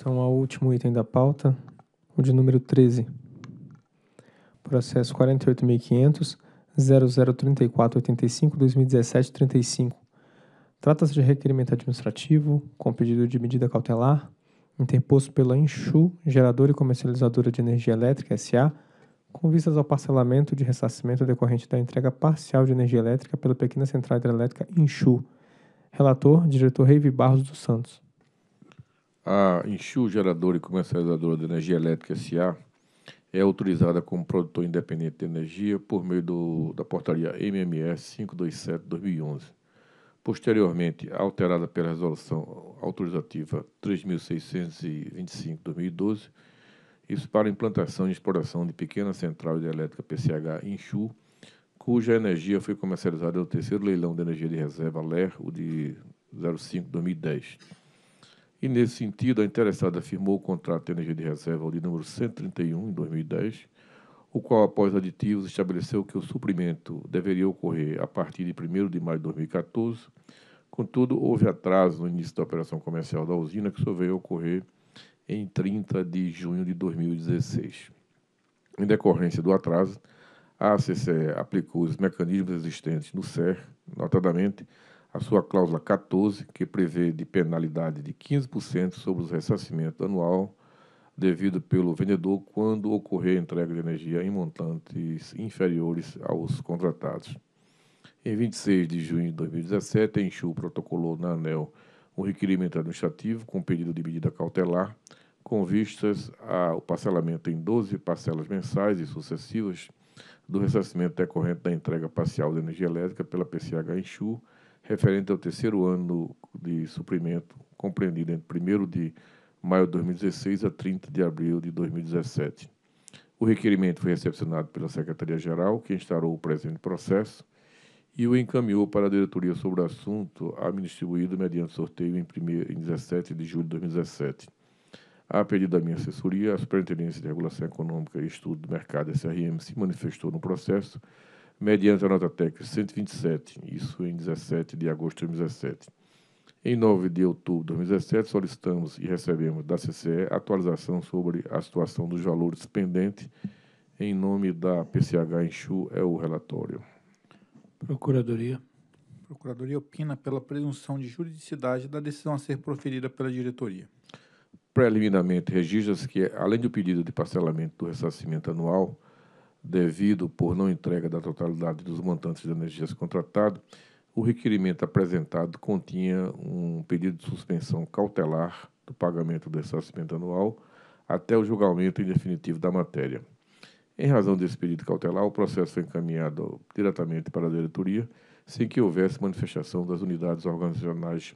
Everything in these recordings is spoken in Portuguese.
Então, o último item da pauta, o de número 13. Processo 48.500.0034.85.2017.35. 35. Trata-se de requerimento administrativo com pedido de medida cautelar interposto pela Enxu, geradora e comercializadora de energia elétrica SA, com vistas ao parcelamento de ressarcimento decorrente da entrega parcial de energia elétrica pela pequena central hidrelétrica Enxu. Relator, diretor Reive Barros dos Santos. A Enxu Geradora e Comercializadora de Energia Elétrica SA é autorizada como produtor independente de energia por meio do, da portaria MMS 527-2011, posteriormente alterada pela Resolução Autorizativa 3625-2012, isso para implantação e exploração de pequena central hidrelétrica PCH Inchu, cuja energia foi comercializada no terceiro leilão de energia de reserva LER, o de 05-2010 e, nesse sentido, a interessada firmou o contrato de energia de reserva de número 131, em 2010, o qual, após aditivos, estabeleceu que o suprimento deveria ocorrer a partir de 1 de maio de 2014. Contudo, houve atraso no início da operação comercial da usina, que só veio ocorrer em 30 de junho de 2016. Em decorrência do atraso, a ACC aplicou os mecanismos existentes no SER, notadamente a sua cláusula 14, que prevê de penalidade de 15% sobre o ressarcimento anual devido pelo vendedor quando ocorrer entrega de energia em montantes inferiores aos contratados. Em 26 de junho de 2017, a Enxu protocolou na ANEL um requerimento administrativo com pedido de medida cautelar com vistas ao parcelamento em 12 parcelas mensais e sucessivas do ressarcimento decorrente da entrega parcial de energia elétrica pela PCH Enxu referente ao terceiro ano de suprimento, compreendido entre 1 de maio de 2016 a 30 de abril de 2017. O requerimento foi recepcionado pela Secretaria-Geral, que instaurou o presente processo e o encaminhou para a diretoria sobre o assunto, a distribuído mediante sorteio em, primeiro, em 17 de julho de 2017. A pedido da minha assessoria, a Superintendência de Regulação Econômica e Estudo do Mercado SRM se manifestou no processo, mediante a nota técnica 127, isso em 17 de agosto de 2017. Em 9 de outubro de 2017, solicitamos e recebemos da CCE atualização sobre a situação dos valores pendentes. Em nome da PCH Enxu, é o relatório. Procuradoria. Procuradoria opina pela presunção de juridicidade da decisão a ser proferida pela diretoria. Preliminarmente, registra-se que, além do pedido de parcelamento do ressarcimento anual, devido por não entrega da totalidade dos montantes de energias contratado, o requerimento apresentado continha um pedido de suspensão cautelar do pagamento do ressarcimento anual até o julgamento em definitivo da matéria. Em razão desse pedido cautelar, o processo foi encaminhado diretamente para a diretoria, sem que houvesse manifestação das unidades organizacionais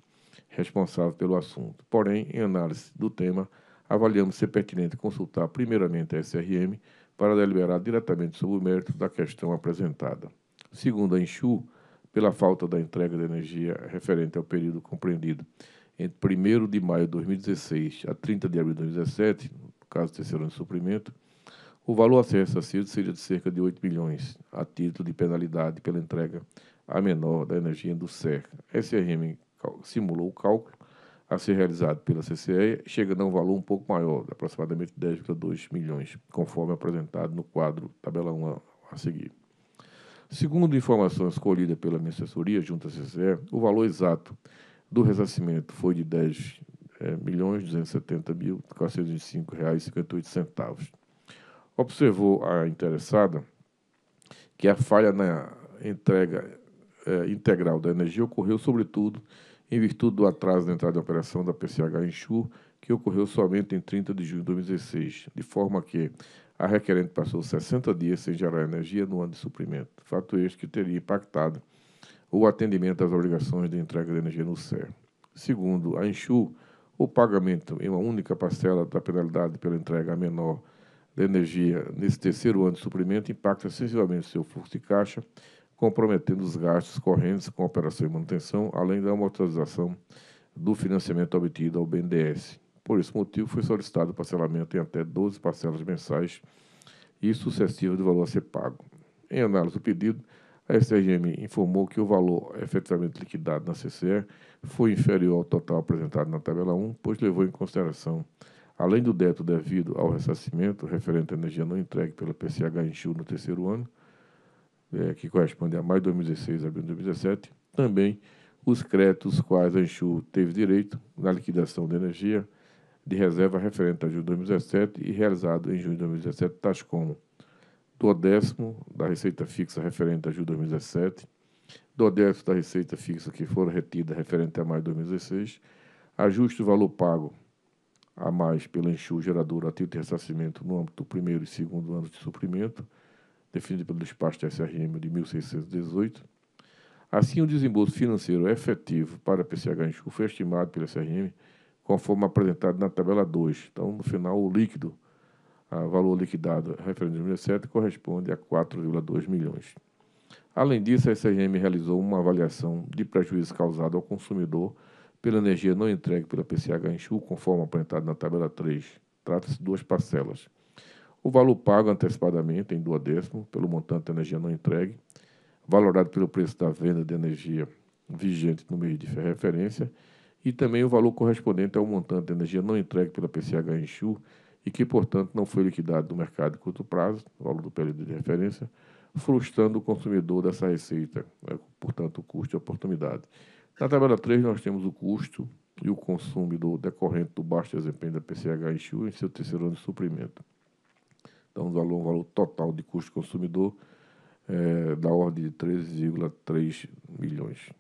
responsáveis pelo assunto. Porém, em análise do tema, avaliamos ser pertinente consultar primeiramente a SRM para deliberar diretamente sobre o mérito da questão apresentada. Segundo a Enxu, pela falta da entrega de energia referente ao período compreendido entre 1 de maio de 2016 a 30 de abril de 2017, no caso terceiro ano de suprimento, o valor a ser ressarcido seria de cerca de 8 milhões, a título de penalidade pela entrega a menor da energia do SERCA. A SRM simulou o cálculo a ser realizado pela CCE chega a um valor um pouco maior, aproximadamente 10,2 milhões, conforme apresentado no quadro tabela 1 a seguir. Segundo informações colhidas pela minha assessoria junto à CCE, o valor exato do ressarcimento foi de 10 é, milhões 270 mil reais 58 centavos. Observou a interessada que a falha na entrega é, integral da energia ocorreu sobretudo em virtude do atraso da entrada em operação da PCH Enxur, que ocorreu somente em 30 de junho de 2016, de forma que a requerente passou 60 dias sem gerar energia no ano de suprimento, fato este que teria impactado o atendimento às obrigações de entrega de energia no CER. Segundo a Enxur, o pagamento em uma única parcela da penalidade pela entrega menor de energia nesse terceiro ano de suprimento impacta sensivelmente seu fluxo de caixa, comprometendo os gastos correntes com operação e manutenção, além da amortização do financiamento obtido ao BNDES. Por esse motivo, foi solicitado o parcelamento em até 12 parcelas mensais e sucessivas do valor a ser pago. Em análise do pedido, a SRGM informou que o valor efetivamente liquidado na CCE foi inferior ao total apresentado na tabela 1, pois levou em consideração, além do débito devido ao ressarcimento referente à energia não entregue pela PCH Enxu no terceiro ano, é, que corresponde a maio de 2016 a abril de 2017, também os créditos quais a Enxu teve direito na liquidação da energia de reserva referente a julho de 2017 e realizado em junho de 2017, tais como do décimo da receita fixa referente a julho de 2017, do décimo da receita fixa que for retida referente a maio de 2016, ajuste do valor pago a mais pela Enxu geradora a título de ressarcimento no âmbito do primeiro e segundo anos de suprimento, definido pelo despacho da SRM de 1618. Assim, o desembolso financeiro efetivo para a PCH Enxu foi estimado pela SRM conforme apresentado na tabela 2. Então, no final, o líquido, o valor liquidado referente a 2007 corresponde a 4,2 milhões. Além disso, a SRM realizou uma avaliação de prejuízo causado ao consumidor pela energia não entregue pela PCH Enxu, conforme apresentado na tabela 3. Trata-se de duas parcelas. O valor pago antecipadamente em duodécimo pelo montante da energia não entregue, valorado pelo preço da venda de energia vigente no mês de referência, e também o valor correspondente ao montante de energia não entregue pela PCH Enxu e que, portanto, não foi liquidado no mercado de curto prazo, valor do período de referência, frustrando o consumidor dessa receita, né? portanto, o custo e a oportunidade. Na tabela 3, nós temos o custo e o consumo decorrente do baixo desempenho da PCH Enxu em seu terceiro ano de suprimento. Então, um valor, valor total de custo consumidor é, da ordem de 13,3 milhões.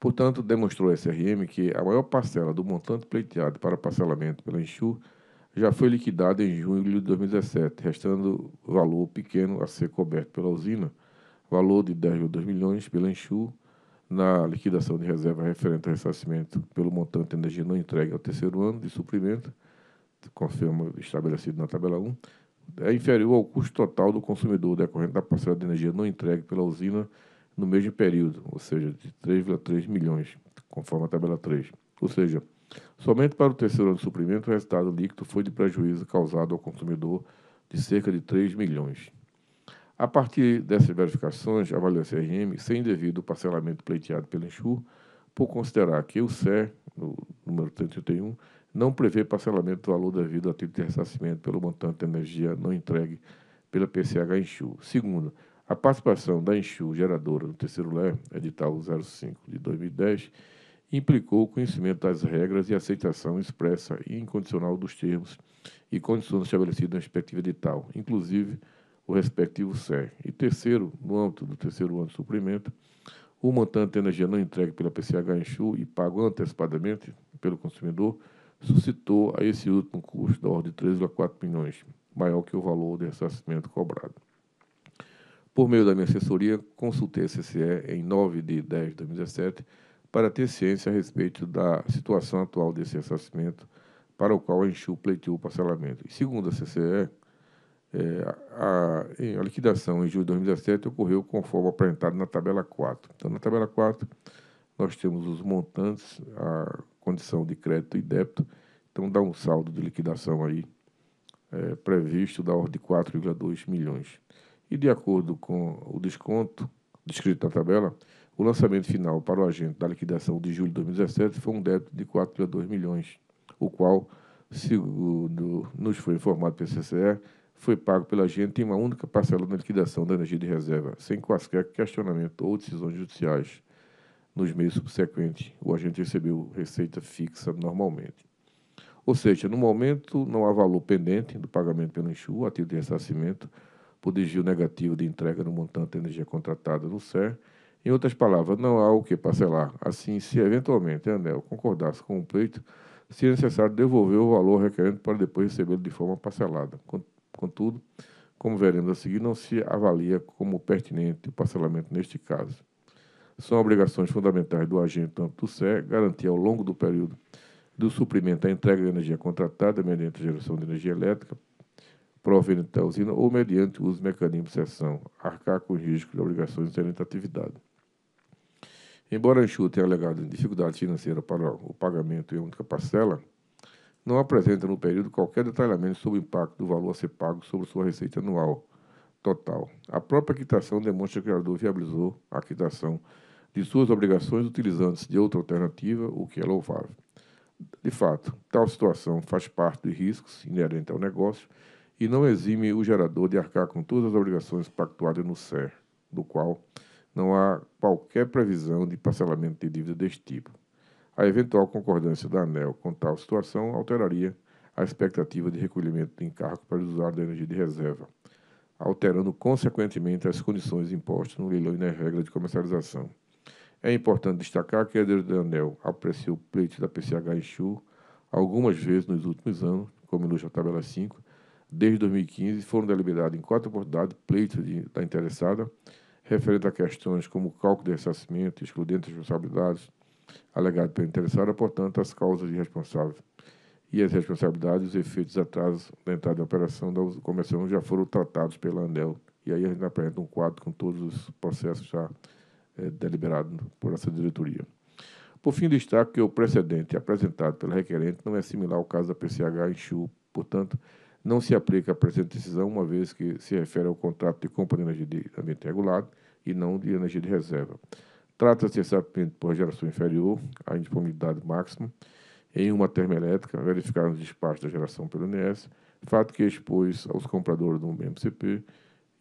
Portanto, demonstrou a SRM que a maior parcela do montante pleiteado para parcelamento pela Enxur já foi liquidada em junho de 2017, restando valor pequeno a ser coberto pela usina, valor de 10,2 milhões pela Enxur na liquidação de reserva referente ao ressarcimento pelo montante de energia não entregue ao terceiro ano de suprimento, conforme estabelecido na tabela 1, é inferior ao custo total do consumidor decorrente da parcela de energia não entregue pela usina no mesmo período, ou seja, de 3,3 milhões, conforme a tabela 3. Ou seja, somente para o terceiro ano de suprimento, o resultado líquido foi de prejuízo causado ao consumidor de cerca de 3 milhões. A partir dessas verificações, avaliou a CRM, sem devido parcelamento pleiteado pela Enxur, por considerar que o SER, no número 31, não prevê parcelamento do valor devido ao título tipo de ressarcimento pelo montante de energia não entregue pela PCH Enxu. Segundo, a participação da Enxu geradora no terceiro LE, edital 05 de 2010, implicou o conhecimento das regras e aceitação expressa e incondicional dos termos e condições estabelecidas no respectivo edital, inclusive o respectivo SER. E terceiro, no âmbito do terceiro ano de suprimento, o montante de energia não entregue pela PCH Enxu e pago antecipadamente pelo consumidor suscitou a esse último custo da ordem de 3,4 milhões, maior que o valor de ressarcimento cobrado. Por meio da minha assessoria, consultei a CCE em 9 de 10 de 2017 para ter ciência a respeito da situação atual desse ressarcimento, para o qual a Enxu pleiteou o parcelamento. E segundo a CCE, é, a, a, liquidação em julho de 2017 ocorreu conforme apresentado na tabela 4. Então, na tabela 4, nós temos os montantes, a condição de crédito e débito. Então dá um saldo de liquidação aí é, previsto da ordem de 4,2 milhões. E de acordo com o desconto descrito na tabela, o lançamento final para o agente da liquidação de julho de 2017 foi um débito de 4,2 milhões, o qual, segundo nos foi informado pelo CCE, foi pago pela agente em uma única parcela na liquidação da energia de reserva, sem quaisquer questionamento ou decisões judiciais. Nos meses subsequentes, o agente recebeu receita fixa normalmente. Ou seja, no momento não há valor pendente do pagamento pelo INSU a título de ressarcimento por desvio negativo de entrega no montante de energia contratada no SER. Em outras palavras, não há o que parcelar. Assim, se eventualmente a ANEL concordasse com o pleito, seria necessário devolver o valor requerente para depois recebê-lo de forma parcelada. Contudo, como veremos a seguir, não se avalia como pertinente o parcelamento neste caso são obrigações fundamentais do agente tanto do SE garantir ao longo do período do suprimento a entrega de energia contratada mediante geração de energia elétrica proveniente da usina ou mediante o uso do mecanismo de cessão, arcar com o risco de obrigações de à atividade. Embora a Enxu tenha alegado dificuldade financeira para o pagamento em única parcela, não apresenta no período qualquer detalhamento sobre o impacto do valor a ser pago sobre sua receita anual total. A própria quitação demonstra que o criador viabilizou a quitação de suas obrigações utilizando-se de outra alternativa, o que é louvável. De fato, tal situação faz parte dos riscos inerentes ao negócio e não exime o gerador de arcar com todas as obrigações pactuadas no SER, do qual não há qualquer previsão de parcelamento de dívida deste tipo. A eventual concordância da ANEL com tal situação alteraria a expectativa de recolhimento de encargo para o usuário da energia de reserva, alterando consequentemente as condições impostas no leilão e na regra de comercialização. É importante destacar que a Daniel apreciou o pleito da PCH Chu algumas vezes nos últimos anos, como ilustra a tabela 5. Desde 2015, foram deliberados em quatro oportunidades pleitos da interessada, referente a questões como cálculo de ressarcimento, excludente de responsabilidades, alegado pela interessada, portanto, as causas de responsável e as responsabilidades, os efeitos e atrasos da entrada da operação da Comissão já foram tratados pela ANEL. E aí a gente apresenta um quadro com todos os processos já é, deliberado por essa diretoria. Por fim, destaco que o precedente apresentado pela requerente não é similar ao caso da PCH em Chu, portanto, não se aplica a presente decisão, uma vez que se refere ao contrato de compra de energia de ambiente regulado e não de energia de reserva. Trata-se exatamente por geração inferior à indisponibilidade máxima em uma termoelétrica, verificada no despacho da geração pelo INS, fato que expôs aos compradores do MCP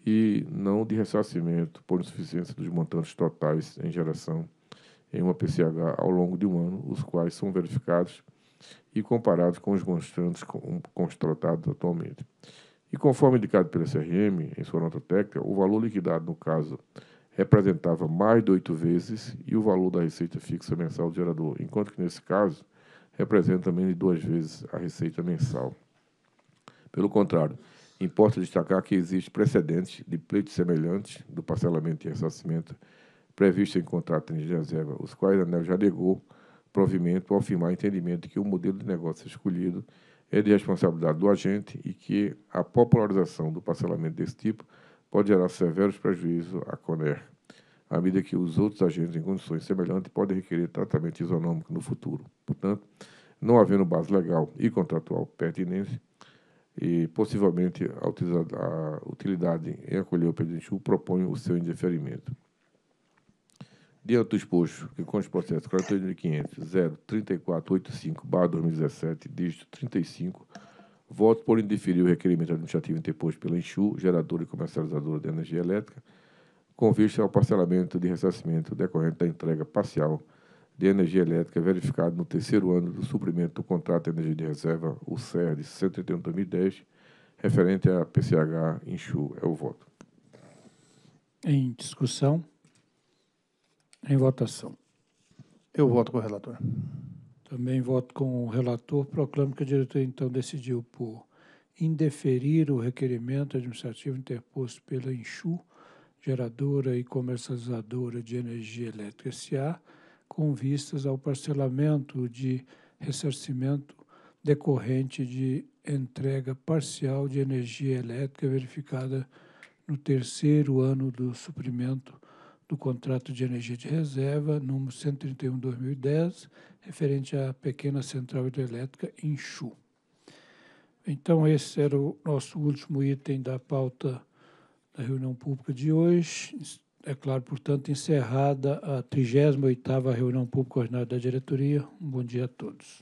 e não de ressarcimento por insuficiência dos montantes totais em geração em uma PCH ao longo de um ano, os quais são verificados e comparados com os montantes constatados atualmente. E conforme indicado pela CRM, em sua nota técnica, o valor liquidado no caso representava mais de oito vezes e o valor da receita fixa mensal do gerador, enquanto que nesse caso representa menos de duas vezes a receita mensal. Pelo contrário, Importa destacar que existe precedentes de pleitos semelhantes do parcelamento e ressarcimento previsto em contrato de reserva, os quais a ANEL já negou provimento ao afirmar entendimento de que o modelo de negócio escolhido é de responsabilidade do agente e que a popularização do parcelamento desse tipo pode gerar severos prejuízos à CONER, à medida que os outros agentes em condições semelhantes podem requerer tratamento isonômico no futuro. Portanto, não havendo base legal e contratual pertinente, e possivelmente a utilidade em acolher o presidente Chu propõe o seu indeferimento. Diante do exposto, que consta o processo 48.500.03485-2017, dígito 35, voto por indeferir o requerimento administrativo interposto pela Enxu, geradora e comercializadora de energia elétrica, com vista ao parcelamento de ressarcimento decorrente da entrega parcial de energia elétrica é verificado no terceiro ano do suprimento do contrato de energia de reserva, o CER de 131-2010, referente à PCH Inchu. É o voto. Em discussão? Em votação. Eu voto com o relator. Também voto com o relator. Proclamo que o diretor então, decidiu por indeferir o requerimento administrativo interposto pela Inchu, geradora e comercializadora de energia elétrica S.A., com vistas ao parcelamento de ressarcimento decorrente de entrega parcial de energia elétrica verificada no terceiro ano do suprimento do contrato de energia de reserva, número 131-2010, referente à pequena central hidrelétrica Inchu. Então, esse era o nosso último item da pauta da reunião pública de hoje. É claro, portanto, encerrada a 38ª reunião pública ordinária da diretoria. Um bom dia a todos.